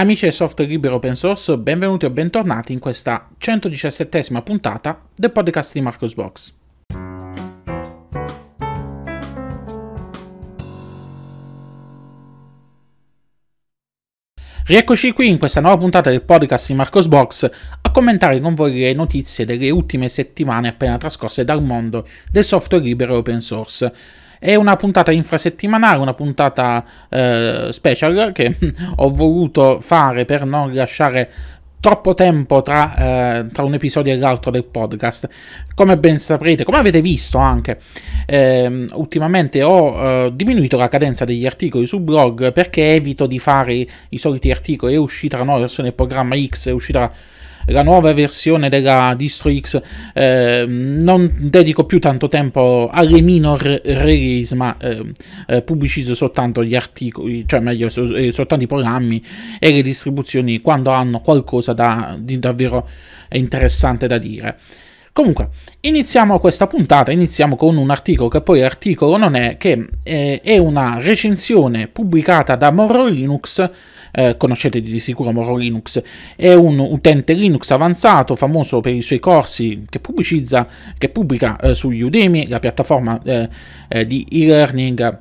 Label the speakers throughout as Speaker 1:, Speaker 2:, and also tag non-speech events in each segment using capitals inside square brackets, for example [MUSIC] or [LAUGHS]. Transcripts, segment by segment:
Speaker 1: Amici del software libero open source, benvenuti o bentornati in questa 117esima puntata del podcast di Marcos Box. Rieccoci qui in questa nuova puntata del podcast di Marcos Box a commentare con voi le notizie delle ultime settimane appena trascorse dal mondo del software libero open source. È una puntata infrasettimanale, una puntata eh, special che [LAUGHS] ho voluto fare per non lasciare troppo tempo tra, eh, tra, un episodio e l'altro del podcast. Come ben saprete, come avete visto anche, eh, ultimamente ho eh, diminuito la cadenza degli articoli su blog perché evito di fare i soliti articoli. È uscita la nuova versione del programma X, è uscita la nuova versione della Distro X, eh, non dedico più tanto tempo alle minor release, ma ehm, eh, pubblicizzo soltanto gli articoli, cioè meglio, eh, soltanto i programmi e le distribuzioni quando hanno qualcosa da, di davvero interessante da dire. Comunque, iniziamo questa puntata, iniziamo con un articolo che poi articolo non è, che eh, è una recensione pubblicata da Morro Linux, eh, conoscete di sicuro Morro Linux, è un utente Linux avanzato, famoso per i suoi corsi che pubblicizza, che pubblica eh, su Udemy, la piattaforma eh, eh, di e-learning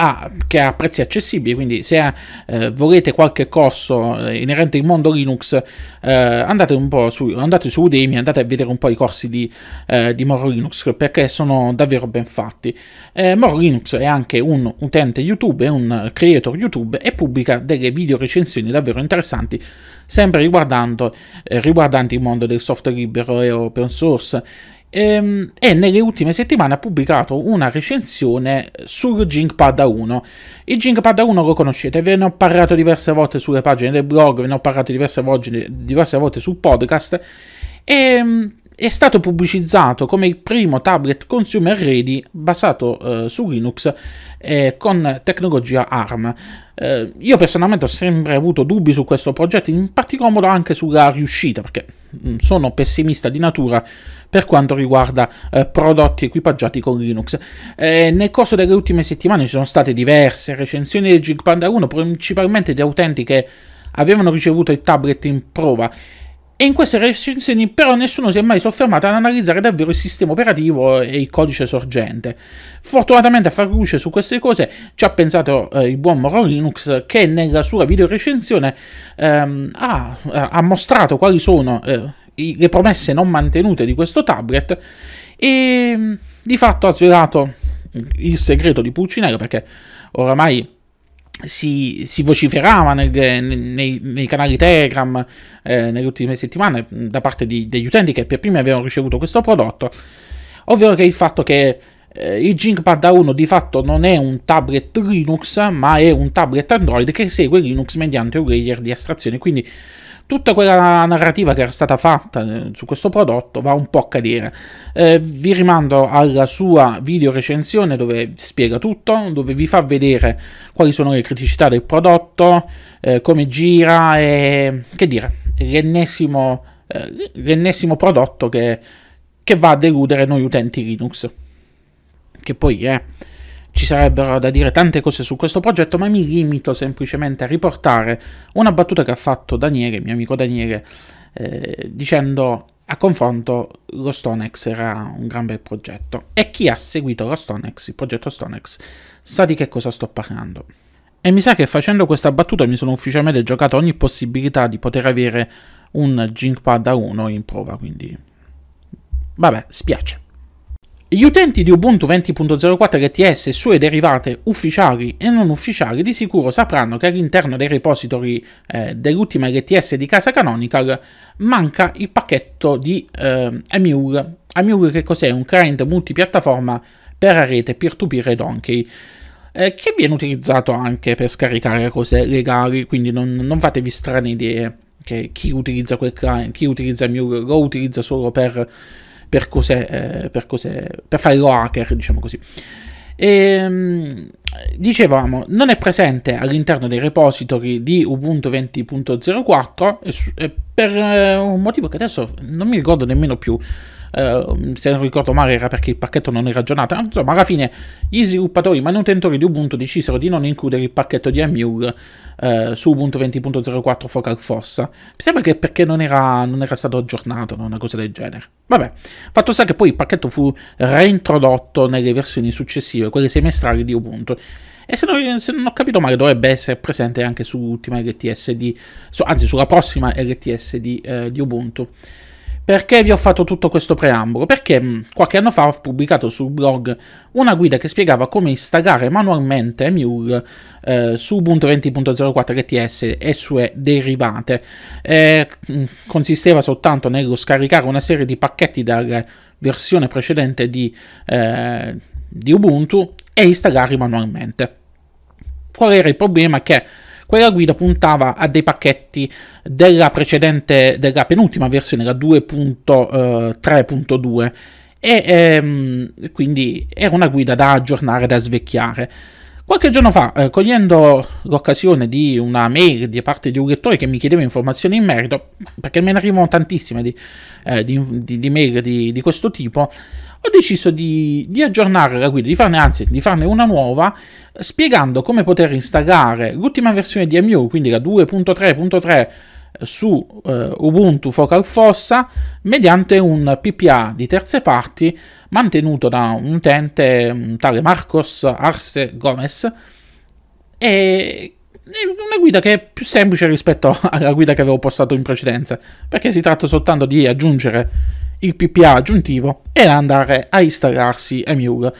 Speaker 1: ha, che ha prezzi accessibili, quindi se eh, volete qualche corso eh, inerente al mondo Linux eh, andate, un po su, andate su Udemy, andate a vedere un po' i corsi di, eh, di Moro Linux perché sono davvero ben fatti. Eh, Moro Linux è anche un utente YouTube, è un creator YouTube e pubblica delle video recensioni davvero interessanti sempre riguardando, eh, riguardanti il mondo del software libero e open source Ehm, e nelle ultime settimane ha pubblicato una recensione sul Jinkpad A1. Il Jinkpad A1 lo conoscete, ve ne ho parlato diverse volte sulle pagine del blog, ve ne ho parlato diverse, vo- diverse volte sul podcast e ehm, è stato pubblicizzato come il primo tablet consumer ready basato eh, su Linux eh, con tecnologia ARM. Eh, io personalmente ho sempre avuto dubbi su questo progetto, in particolar modo anche sulla riuscita, perché Mm, sono pessimista di natura per quanto riguarda eh, prodotti equipaggiati con Linux. Eh, nel corso delle ultime settimane ci sono state diverse recensioni del Gigpanda 1, principalmente di utenti che avevano ricevuto il tablet in prova e in queste recensioni però nessuno si è mai soffermato ad analizzare davvero il sistema operativo e il codice sorgente. Fortunatamente a far luce su queste cose ci ha pensato eh, il buon Moro Linux che nella sua video recensione ehm, ha, eh, ha, mostrato quali sono eh, i, le promesse non mantenute di questo tablet e mm, di fatto ha svelato il segreto di Pulcinella perché oramai si, si, vociferava nel, nei, nei, canali Telegram eh, nelle ultime settimane mm, da parte di, degli utenti che per primi avevano ricevuto questo prodotto, ovvero che il fatto che eh, il Ginkpad A1 di fatto non è un tablet Linux, ma è un tablet Android che segue Linux mediante un layer di astrazione, quindi tutta quella narrativa che era stata fatta eh, su questo prodotto va un po' a cadere. Eh, vi rimando alla sua video recensione dove spiega tutto, dove vi fa vedere quali sono le criticità del prodotto, eh, come gira e che dire, l'ennesimo, eh, l'ennesimo prodotto che, che va a deludere noi utenti Linux. Che poi è ci sarebbero da dire tante cose su questo progetto, ma mi limito semplicemente a riportare una battuta che ha fatto Daniele, mio amico Daniele, eh, dicendo a confronto lo Stonex era un gran bel progetto. E chi ha seguito lo Stonex, il progetto Stonex, sa di che cosa sto parlando. E mi sa che facendo questa battuta mi sono ufficialmente giocato ogni possibilità di poter avere un Jinkpad A1 in prova, quindi... Vabbè, spiace. Gli utenti di Ubuntu 20.04 LTS e sue derivate ufficiali e non ufficiali di sicuro sapranno che all'interno dei repository eh, dell'ultima LTS di casa Canonical manca il pacchetto di eh, Emule. Emule che cos'è? Un client multipiattaforma per la rete peer-to-peer e donkey eh, che viene utilizzato anche per scaricare cose legali, quindi non, non fatevi strane idee che chi utilizza quel client, chi utilizza Emule lo utilizza solo per per, cose, eh, per, cose, per fare lo hacker, diciamo così. E, ehm, dicevamo, non è presente all'interno dei repository di Ubuntu 20.04 e, per eh, un motivo che adesso non mi ricordo nemmeno più. Uh, se non ricordo male era perché il pacchetto non era aggiornato insomma alla fine gli sviluppatori e manutentori di Ubuntu decisero di non includere il pacchetto di Amure uh, eh, su Ubuntu 20.04 Focal Force mi sembra che perché non era, non era stato aggiornato no? una cosa del genere vabbè fatto sta che poi il pacchetto fu reintrodotto nelle versioni successive quelle semestrali di Ubuntu e se non, se non, ho capito male, dovrebbe essere presente anche sull'ultima LTS di. Su, anzi, sulla prossima LTS di, eh, di, Ubuntu. Perché vi ho fatto tutto questo preambolo? Perché mh, mm, qualche anno fa ho pubblicato sul blog una guida che spiegava come installare manualmente Mule eh, su Ubuntu 20.04 LTS e sue derivate. Eh, consisteva soltanto nello scaricare una serie di pacchetti dalla versione precedente di, eh, di Ubuntu e installarli manualmente. Qual era il problema? Che quella guida puntava a dei pacchetti della precedente, della penultima versione, la 2.3.2, eh, e ehm, quindi era una guida da aggiornare, da svecchiare. Qualche giorno fa, eh, cogliendo l'occasione di una mail da parte di un lettore che mi chiedeva informazioni in merito, perché me ne arrivano tantissime di, eh, di, di, di mail di, questo tipo, ho deciso di, aggiornare la guida, di farne anzi, di farne una nuova, spiegando come poter installare l'ultima versione di MU, quindi la 2.3.3 su eh, Ubuntu Focal Fossa mediante un PPA di terze parti mantenuto da un utente un tale Marcos Arce Gomez e una guida che è più semplice rispetto [LAUGHS] alla guida che avevo postato in precedenza perché si tratta soltanto di aggiungere il PPA aggiuntivo e andare a installarsi Emule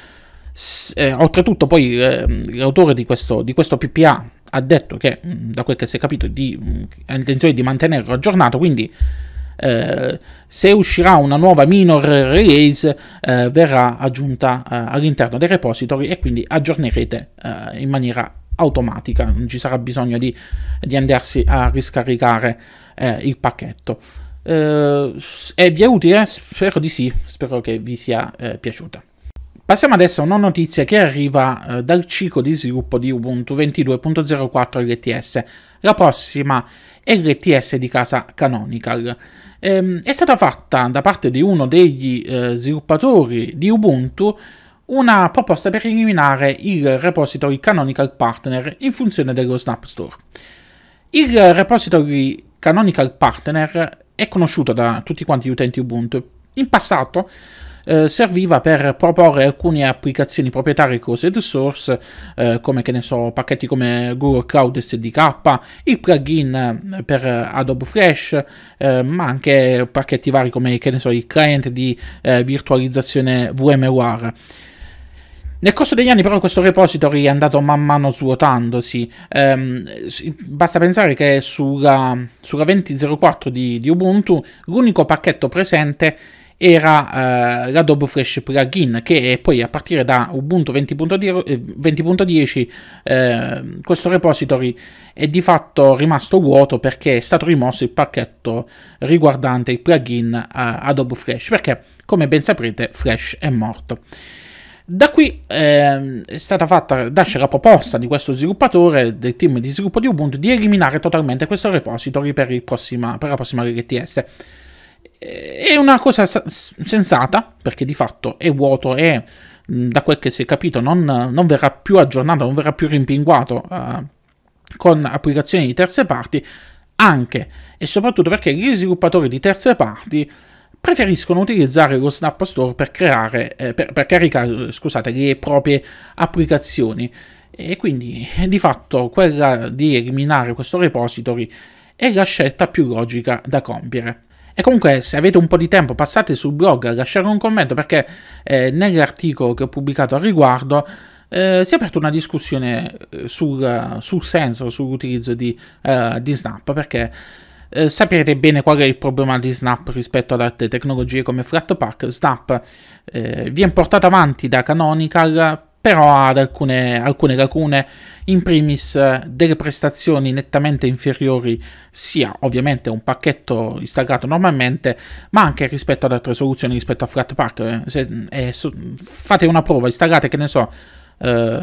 Speaker 1: S- eh, oltretutto poi eh, l'autore di questo, di questo PPA ha detto che, mm, da quel che si è capito, di, mm, ha intenzione di mantenerlo aggiornato, quindi eh, se uscirà una nuova minor release eh, verrà aggiunta eh, all'interno dei repository e quindi aggiornerete eh, in maniera automatica, non ci sarà bisogno di, di andarsi a riscaricare eh, il pacchetto. e eh, vi è utile? Spero di sì, spero che vi sia piaciuta. Passiamo adesso a una notizia che arriva eh, dal ciclo di sviluppo di Ubuntu 22.04 LTS, la prossima LTS di casa Canonical. Ehm, è stata fatta da parte di uno degli eh, sviluppatori di Ubuntu una proposta per eliminare il repository Canonical Partner in funzione dello Snap Store. Il repository Canonical Partner è conosciuto da tutti quanti gli utenti Ubuntu. In passato eh, serviva per proporre alcune applicazioni proprietarie closed source, eh, come che ne so, pacchetti come Google Cloud SDK, il plugin eh, per Adobe Flash, eh, ma anche pacchetti vari come che ne so, il client di eh, virtualizzazione VMware. Nel corso degli anni però questo repository è andato man mano svuotandosi, ehm, basta pensare che sulla, sulla 20.04 di, di Ubuntu l'unico pacchetto presente è era eh, l'Adobe Flash Plugin che poi a partire da Ubuntu 20.10 eh, eh, questo repository è di fatto rimasto vuoto perché è stato rimosso il pacchetto riguardante il plugin eh, Adobe Flash perché come ben saprete Flash è morto. Da qui eh, è stata fatta nasce la proposta di questo sviluppatore del team di sviluppo di Ubuntu di eliminare totalmente questo repository per, prossima, per la prossima LTS è una cosa sensata, perché di fatto è vuoto e mm, da quel che si è capito non, non verrà più aggiornato, non verrà più rimpinguato eh, con applicazioni di terze parti, anche e soprattutto perché gli sviluppatori di terze parti preferiscono utilizzare lo Snap Store per, creare, eh, per, per caricare scusate, le proprie applicazioni e quindi di fatto quella di eliminare questo repository è la scelta più logica da compiere. E comunque se avete un po' di tempo passate sul blog, a lasciare un commento perché eh, nell'articolo che ho pubblicato al riguardo eh, si è aperta una discussione eh, sul, sul senso, sull'utilizzo di, eh, di Snap perché eh, saprete bene qual è il problema di Snap rispetto ad altre tecnologie come Flatpak. Snap eh, viene portato avanti da Canonical però ha alcune, alcune lacune, in primis eh, delle prestazioni nettamente inferiori sia ovviamente un pacchetto installato normalmente, ma anche rispetto ad altre soluzioni, rispetto a Flatpak. Eh, se, eh, fate una prova, installate, che ne so, Uh,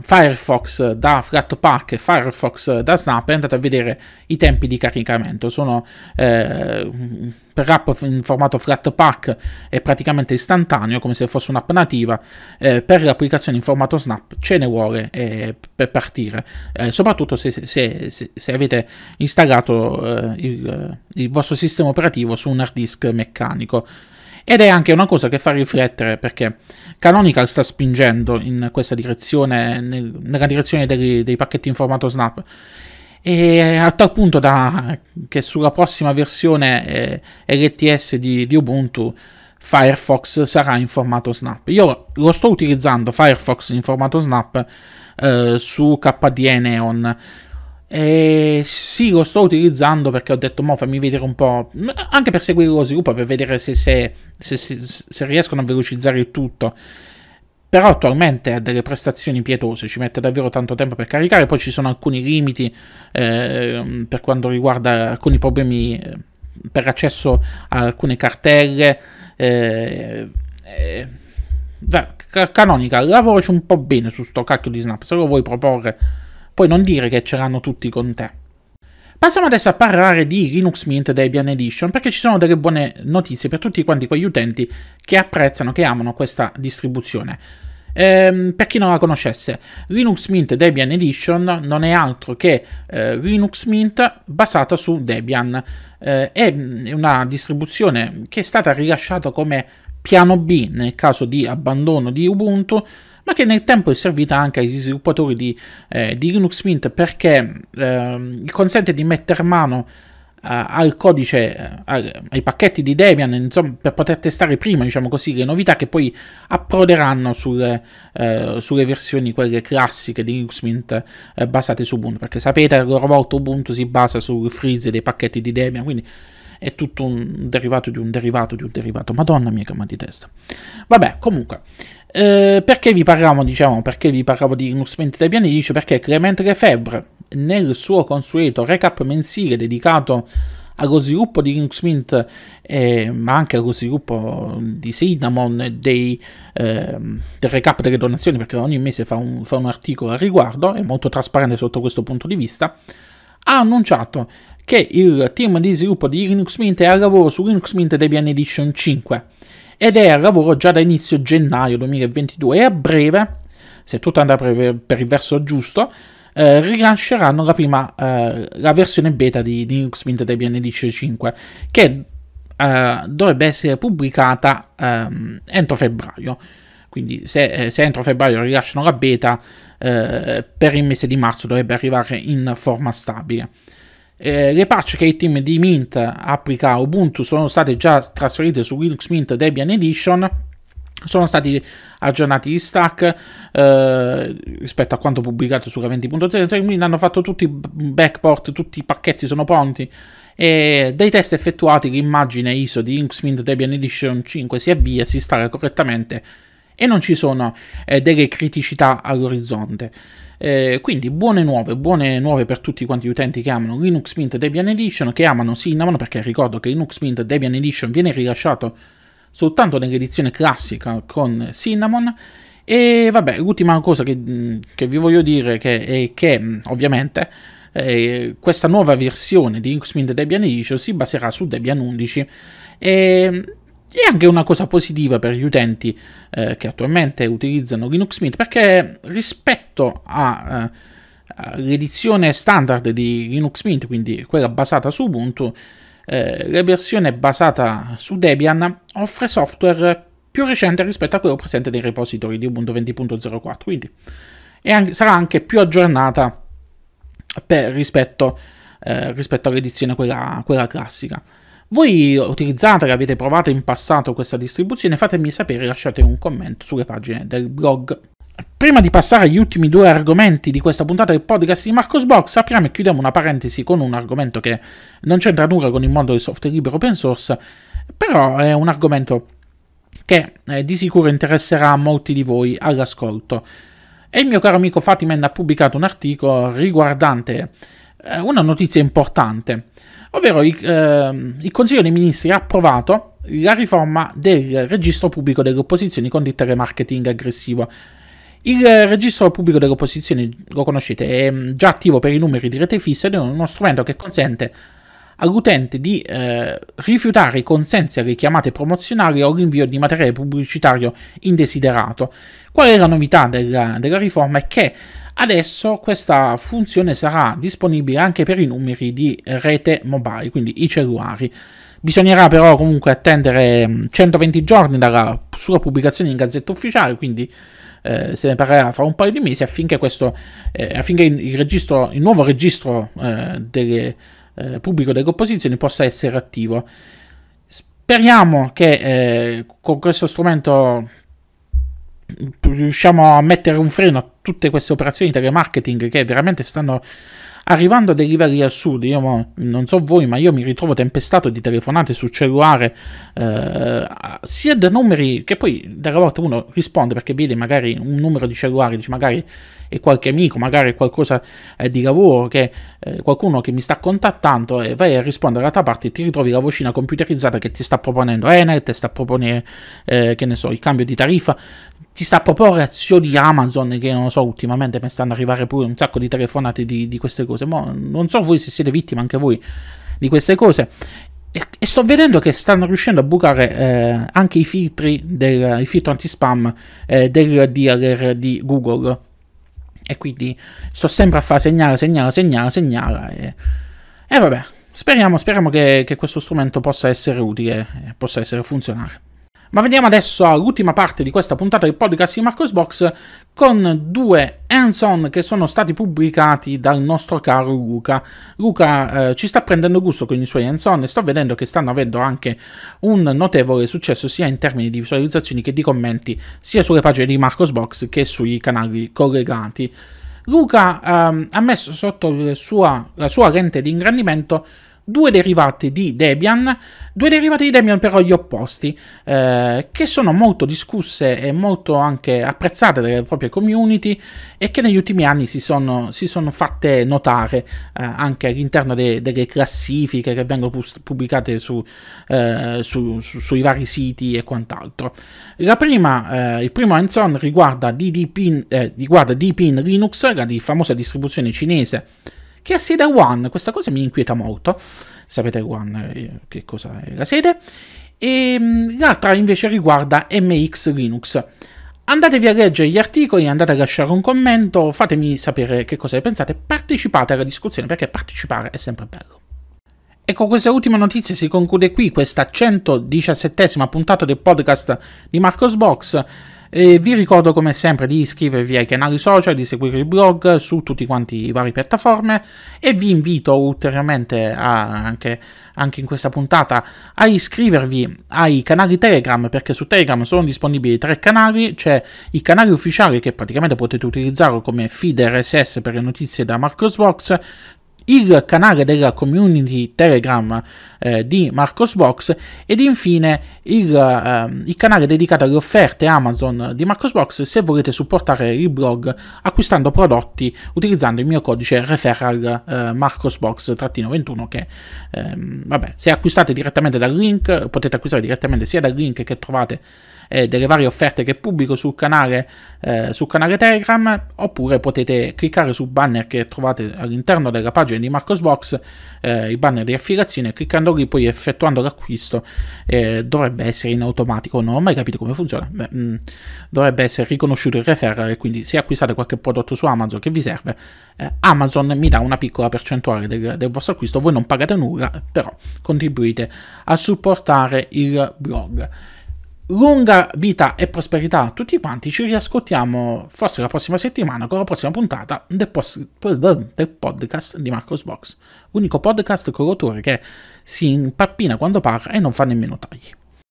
Speaker 1: Firefox da Flatpak e Firefox da Snap e andate a vedere i tempi di caricamento. Sono uh, per app in formato Flatpak è praticamente istantaneo, come se fosse un'app nativa, eh, per le applicazioni in formato snap ce ne vuole eh, per partire, eh, soprattutto se, se, se, se, avete installato eh, il, eh, il vostro sistema operativo su un hard disk meccanico. Ed è anche una cosa che fa riflettere perché Canonical sta spingendo in questa direzione, nel, nella direzione dei, dei pacchetti in formato Snap e a tal punto da, che sulla prossima versione eh, LTS di, di, Ubuntu Firefox sarà in formato snap. Io lo sto utilizzando Firefox in formato snap eh, su KDE Neon. E sì, lo sto utilizzando perché ho detto, mo fammi vedere un po', anche per seguire lo sviluppo, per vedere se, se, se, se riescono a velocizzare il tutto però attualmente ha delle prestazioni pietose, ci mette davvero tanto tempo per caricare, poi ci sono alcuni limiti eh, per quanto riguarda alcuni problemi eh, per accesso a alcune cartelle. Eh, eh, Canonica, lavoraci un po' bene su sto cacchio di Snap, se lo vuoi proporre, poi non dire che ce l'hanno tutti con te. Passiamo adesso a parlare di Linux Mint Debian Edition perché ci sono delle buone notizie per tutti quanti quegli utenti che apprezzano, che amano questa distribuzione. Ehm, per chi non la conoscesse, Linux Mint Debian Edition non è altro che eh, Linux Mint basata su Debian. Eh, mm, è una distribuzione che è stata rilasciata come piano B nel caso di abbandono di Ubuntu ma che nel tempo è servita anche agli sviluppatori di, eh, di Linux Mint perché eh, consente di mettere mano eh, al codice, eh, al, ai pacchetti di Debian, insomma, per poter testare prima, diciamo così, le novità che poi approderanno sulle, eh, sulle versioni, quelle classiche di Linux Mint eh, basate su Ubuntu, perché sapete, a loro volta Ubuntu si basa sul freeze dei pacchetti di Debian, quindi è tutto un derivato di un derivato di un derivato. Madonna mia che mal di testa. Vabbè, comunque, eh, perché vi parlavo, diciamo, perché vi parlavo di Inuspenti italiani? Dice perché Clemente Lefebvre, nel suo consueto recap mensile dedicato allo sviluppo di Linux Mint, eh, ma anche allo sviluppo di Cinnamon dei, eh, del recap delle donazioni, perché ogni mese fa un, fa un articolo al riguardo, è molto trasparente sotto questo punto di vista, ha annunciato che il team di sviluppo di Linux Mint è al lavoro su Linux Mint Debian Edition 5 ed è al lavoro già da inizio gennaio 2022 e a breve, se tutto andrà per il verso giusto, eh, rilasceranno la prima eh, la versione beta di Linux Mint Debian Edition 5 che eh, dovrebbe essere pubblicata ehm, entro febbraio quindi se, eh, se, entro febbraio rilasciano la beta eh, per il mese di marzo dovrebbe arrivare in forma stabile eh, le patch che il team di Mint applica a Ubuntu sono state già trasferite su Linux Mint Debian Edition. Sono stati aggiornati gli stack eh, rispetto a quanto pubblicato sulla 20.0, quindi hanno fatto tutti i backport, tutti i pacchetti sono pronti. E dai test effettuati l'immagine ISO di Linux Mint Debian Edition 5 si avvia e si installa correttamente e non ci sono eh, delle criticità all'orizzonte. Eh, quindi buone nuove, buone nuove per tutti quanti gli utenti che amano Linux Mint Debian Edition, che amano Cinnamon perché ricordo che Linux Mint Debian Edition viene rilasciato soltanto nell'edizione classica con Cinnamon. E vabbè, l'ultima cosa che, mm, che vi voglio dire che, è che mm, ovviamente eh, questa nuova versione di Linux Mint Debian Edition si baserà su Debian 11 e mm, è anche una cosa positiva per gli utenti eh, che attualmente utilizzano Linux Mint perché rispetto all'edizione eh, standard di Linux Mint, quindi quella basata su Ubuntu, eh, la versione basata su Debian offre software più recente rispetto a quello presente nei repository di Ubuntu 20.04, quindi anche, sarà anche più aggiornata per, rispetto, eh, rispetto all'edizione quella, quella classica. Voi utilizzate, l'avete provata in passato questa distribuzione, fatemi sapere, lasciate un commento sulle pagine del blog. Prima di passare agli ultimi due argomenti di questa puntata del podcast di Marcos Box, apriamo e chiudiamo una parentesi con un argomento che non c'entra nulla con il mondo del software libero open source, però è un argomento che eh, di sicuro interesserà molti di voi all'ascolto. E il mio caro amico Fatiman ha pubblicato un articolo riguardante eh, una notizia importante ovvero il, eh, il Consiglio dei Ministri ha approvato la riforma del registro pubblico delle opposizioni con il telemarketing aggressivo. Il eh, registro pubblico delle opposizioni, lo conoscete, è mm, già attivo per i numeri di rete fissa ed è uno strumento che consente all'utente di eh, rifiutare i consensi alle chiamate promozionali o l'invio di materiale pubblicitario indesiderato. Qual è la novità della, della riforma? È che Adesso questa funzione sarà disponibile anche per i numeri di eh, rete mobile, quindi i cellulari. Bisognerà però comunque attendere 120 mm, giorni dalla sua pubblicazione in gazzetta ufficiale, quindi eh, se ne parlerà fra un paio di mesi affinché, questo, eh, affinché il, registro, il, nuovo registro eh, delle eh, pubblico delle composizioni possa essere attivo. Speriamo che eh, con questo strumento riusciamo a mettere un freno a tutte queste operazioni di telemarketing che veramente stanno arrivando a dei livelli assurdi, io mo, non so voi, ma io mi ritrovo tempestato di telefonate sul cellulare, eh, sia da numeri che poi dalla volta uno risponde perché vede magari un numero di cellulare, dice magari è qualche amico, magari è qualcosa eh, di lavoro, che, eh, qualcuno che mi sta contattando e vai a rispondere dall'altra parte ti ritrovi la vocina computerizzata che ti sta proponendo Enel, ti sta proponendo, eh, che ne so, il cambio di tariffa, ti sta proporre azioni di Amazon che non lo so ultimamente mi stanno arrivare pure un sacco di telefonate di, di queste cose ma non so voi se siete vittime anche voi di queste cose e, e sto vedendo che stanno riuscendo a bucare eh, anche i filtri del filtro anti-spam eh, del dealer di Google e quindi sto sempre a fare segnala, segnala, segnala, segnala e, e vabbè speriamo, speriamo che, che questo strumento possa essere utile possa essere funzionale ma veniamo adesso all'ultima parte di questa puntata del podcast di Marcos Box con due hands-on che sono stati pubblicati dal nostro caro Luca. Luca eh, ci sta prendendo gusto con i suoi hands-on e sto vedendo che stanno avendo anche un notevole successo sia in termini di visualizzazioni che di commenti sia sulle pagine di Marcos Box che sui canali collegati. Luca ehm, ha messo sotto sua, la sua lente di ingrandimento due derivati di Debian, due derivati di Debian però gli opposti, eh, che sono molto discusse e molto anche apprezzate dalle proprie community e che negli ultimi anni si sono, si sono fatte notare eh, anche all'interno de- delle classifiche che vengono pubblicate su, eh, su, su, sui vari siti e quant'altro. Prima, eh, il primo hands-on riguarda DDPin, eh, riguarda DPIN Linux, la famosa distribuzione cinese che ha sede a One. Questa cosa mi inquieta molto. Sapete One eh, che cosa è la sede. E ehm, l'altra invece riguarda MX Linux. Andatevi a leggere gli articoli, andate a lasciare un commento, fatemi sapere che cosa ne pensate, partecipate alla discussione perché partecipare è sempre bello. E con questa ultima notizia si conclude qui questa 117esima puntata del podcast di Marcos Box. E vi ricordo come sempre di iscrivervi ai canali social, di seguire il blog su tutti quanti i vari piattaforme e vi invito ulteriormente a, anche, anche in questa puntata a iscrivervi ai canali Telegram perché su Telegram sono disponibili tre canali, c'è il canale ufficiale che praticamente potete utilizzare come feed RSS per le notizie da Marcosbox, il canale della community Telegram eh, di Marcosbox ed infine il, eh, il, canale dedicato alle offerte Amazon di Marcosbox se volete supportare il blog acquistando prodotti utilizzando il mio codice referral eh, Marcosbox-21 che ehm, vabbè se acquistate direttamente dal link potete acquistare direttamente sia dal link che trovate eh, delle varie offerte che pubblico sul canale, eh, sul canale Telegram oppure potete cliccare sul banner che trovate all'interno della pagina di Marcosbox, eh, il banner di affiliazione, cliccando lì poi effettuando l'acquisto eh, dovrebbe essere in automatico, non ho mai capito come funziona, Beh, mh, mm, dovrebbe essere riconosciuto il referral quindi se acquistate qualche prodotto su Amazon che vi serve, eh, Amazon mi dà una piccola percentuale del, del vostro acquisto, voi non pagate nulla, però contribuite a supportare il blog lunga vita e prosperità a tutti quanti. Ci riascoltiamo forse la prossima settimana con la prossima puntata del, post- del podcast di Marcos Box. L'unico podcast con l'autore che si impappina quando parla e non fa nemmeno tagli.